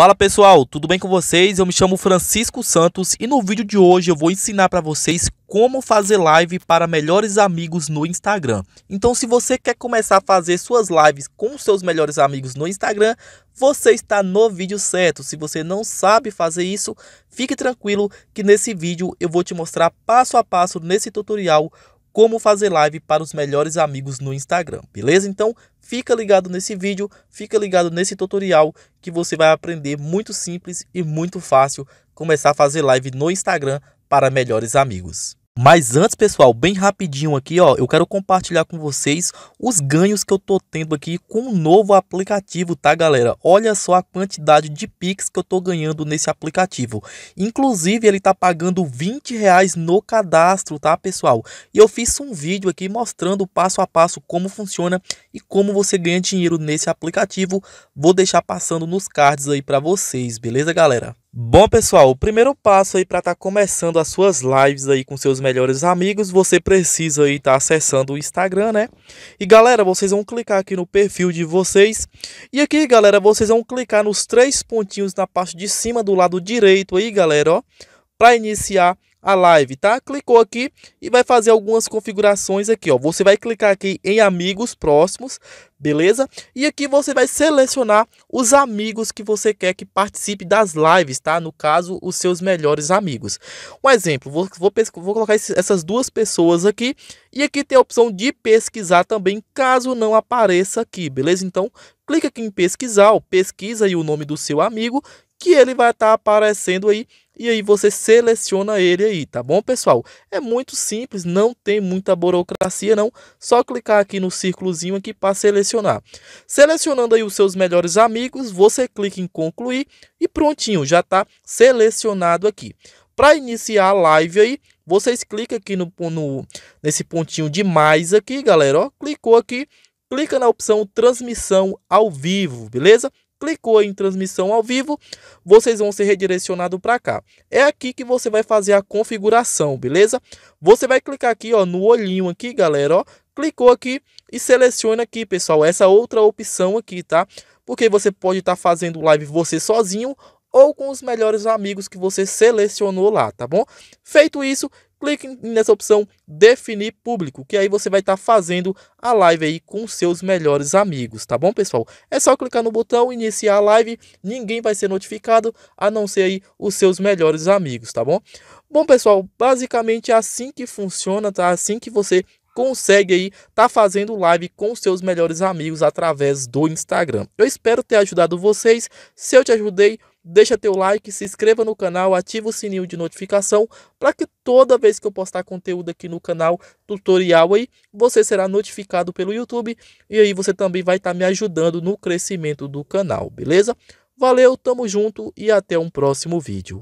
Fala pessoal, tudo bem com vocês? Eu me chamo Francisco Santos e no vídeo de hoje eu vou ensinar para vocês como fazer live para melhores amigos no Instagram. Então se você quer começar a fazer suas lives com seus melhores amigos no Instagram, você está no vídeo certo. Se você não sabe fazer isso, fique tranquilo que nesse vídeo eu vou te mostrar passo a passo nesse tutorial como fazer live para os melhores amigos no Instagram, beleza? Então fica ligado nesse vídeo, fica ligado nesse tutorial que você vai aprender muito simples e muito fácil começar a fazer live no Instagram para melhores amigos. Mas antes, pessoal, bem rapidinho aqui, ó, eu quero compartilhar com vocês os ganhos que eu tô tendo aqui com o um novo aplicativo, tá, galera? Olha só a quantidade de Pix que eu tô ganhando nesse aplicativo. Inclusive, ele tá pagando 20 reais no cadastro, tá, pessoal? E eu fiz um vídeo aqui mostrando passo a passo como funciona e como você ganha dinheiro nesse aplicativo. Vou deixar passando nos cards aí para vocês, beleza, galera? Bom, pessoal, o primeiro passo aí para estar tá começando as suas lives aí com seus melhores amigos, você precisa aí estar tá acessando o Instagram, né? E galera, vocês vão clicar aqui no perfil de vocês. E aqui, galera, vocês vão clicar nos três pontinhos na parte de cima do lado direito aí, galera, ó, para iniciar a live, tá? Clicou aqui e vai fazer algumas configurações aqui, ó. Você vai clicar aqui em amigos próximos, beleza? E aqui você vai selecionar os amigos que você quer que participe das lives, tá? No caso, os seus melhores amigos. Um exemplo, vou, vou, vou colocar essas duas pessoas aqui e aqui tem a opção de pesquisar também, caso não apareça aqui, beleza? Então, clica aqui em pesquisar, ou pesquisa aí o nome do seu amigo que ele vai estar tá aparecendo aí e aí você seleciona ele aí, tá bom, pessoal? É muito simples, não tem muita burocracia não, só clicar aqui no círculozinho aqui para selecionar. Selecionando aí os seus melhores amigos, você clica em concluir e prontinho, já está selecionado aqui. Para iniciar a live aí, vocês clicam aqui no, no, nesse pontinho de mais aqui, galera, ó, clicou aqui, clica na opção transmissão ao vivo, beleza? clicou em transmissão ao vivo, vocês vão ser redirecionados para cá. É aqui que você vai fazer a configuração, beleza? Você vai clicar aqui, ó, no olhinho aqui, galera, ó. Clicou aqui e seleciona aqui, pessoal, essa outra opção aqui, tá? Porque você pode estar tá fazendo live você sozinho ou com os melhores amigos que você selecionou lá, tá bom? Feito isso, clique nessa opção definir público, que aí você vai estar tá fazendo a live aí com seus melhores amigos, tá bom, pessoal? É só clicar no botão iniciar a live, ninguém vai ser notificado, a não ser aí os seus melhores amigos, tá bom? Bom, pessoal, basicamente é assim que funciona, tá? Assim que você consegue aí tá fazendo live com seus melhores amigos através do Instagram. Eu espero ter ajudado vocês. Se eu te ajudei, Deixa teu like, se inscreva no canal, ativa o sininho de notificação para que toda vez que eu postar conteúdo aqui no canal tutorial aí, você será notificado pelo YouTube e aí você também vai estar tá me ajudando no crescimento do canal, beleza? Valeu, tamo junto e até um próximo vídeo.